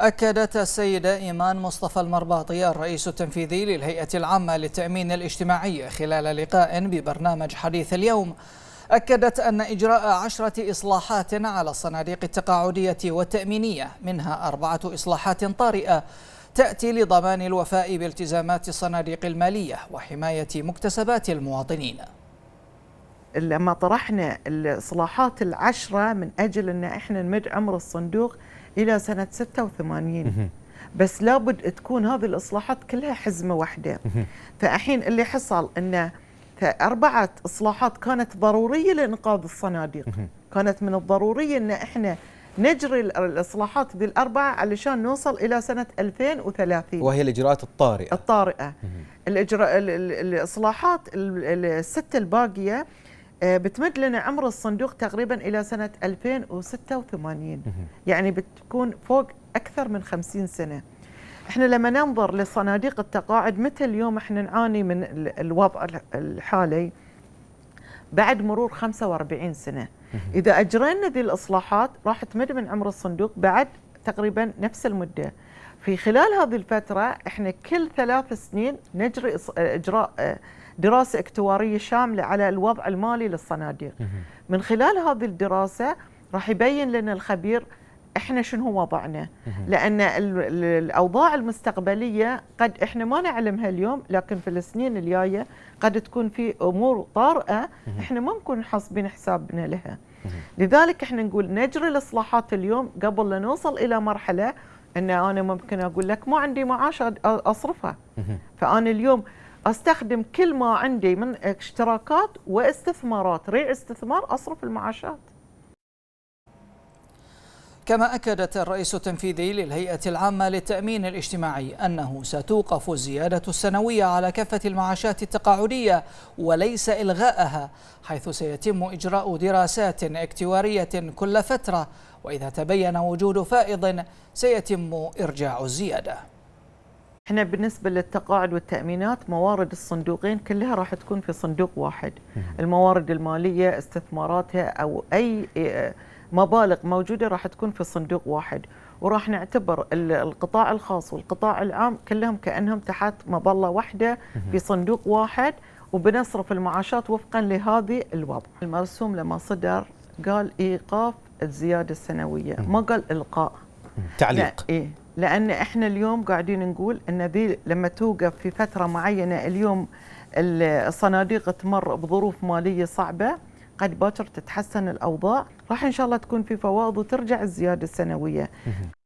أكدت السيدة إيمان مصطفى المرباطي الرئيس التنفيذي للهيئة العامة للتأمين الاجتماعي خلال لقاء ببرنامج حديث اليوم أكدت أن إجراء عشرة إصلاحات على الصناديق التقاعدية والتأمينية منها أربعة إصلاحات طارئة تأتي لضمان الوفاء بالتزامات الصناديق المالية وحماية مكتسبات المواطنين لما طرحنا الإصلاحات العشرة من أجل أن إحنا نمد عمر الصندوق الى سنه 86 بس لابد تكون هذه الاصلاحات كلها حزمه واحده فالحين اللي حصل انه أربعة اصلاحات كانت ضروريه لانقاذ الصناديق كانت من الضروري ان احنا نجري الاصلاحات بالاربعه علشان نوصل الى سنه 2030 وهي الاجراءات الطارئه الطارئه الاجراء الاصلاحات السته الباقيه آه، بتمد لنا عمر الصندوق تقريبا الى سنه 2086 يعني بتكون فوق اكثر من 50 سنه احنا لما ننظر لصناديق التقاعد متى اليوم احنا نعاني من الوضع الحالي بعد مرور 45 سنه اذا اجرينا ذي الاصلاحات راح تمد من عمر الصندوق بعد تقريبا نفس المده في خلال هذه الفترة احنا كل ثلاث سنين نجري اجراء دراسة اكتوارية شاملة على الوضع المالي للصناديق. من خلال هذه الدراسة راح يبين لنا الخبير احنا شنو وضعنا؟ لان الاوضاع المستقبلية قد احنا ما نعلمها اليوم لكن في السنين الجاية قد تكون في امور طارئة احنا ما نكون حاسبين حسابنا لها. لذلك احنا نقول نجري الاصلاحات اليوم قبل لا نوصل الى مرحلة ان انا ممكن اقول لك ما عندي معاش اصرفه فانا اليوم استخدم كل ما عندي من اشتراكات واستثمارات ريع استثمار اصرف المعاشات كما أكدت الرئيس التنفيذي للهيئة العامة للتأمين الاجتماعي أنه ستوقف الزيادة السنوية على كافة المعاشات التقاعدية وليس إلغاءها حيث سيتم إجراء دراسات اكتوارية كل فترة وإذا تبين وجود فائض سيتم إرجاع الزيادة احنا بالنسبة للتقاعد والتأمينات موارد الصندوقين كلها راح تكون في صندوق واحد الموارد المالية استثماراتها أو أي آه، مبالغ موجوده راح تكون في صندوق واحد وراح نعتبر القطاع الخاص والقطاع العام كلهم كانهم تحت مظله واحده في صندوق واحد وبنصرف المعاشات وفقا لهذه الوضع المرسوم لما صدر قال ايقاف الزياده السنويه ما قال القاء تعليق لا إيه لان احنا اليوم قاعدين نقول ان ذي لما توقف في فتره معينه اليوم الصناديق تمر بظروف ماليه صعبه قد باكر تتحسن الاوضاع راح ان شاء الله تكون في فوائض وترجع الزياده السنويه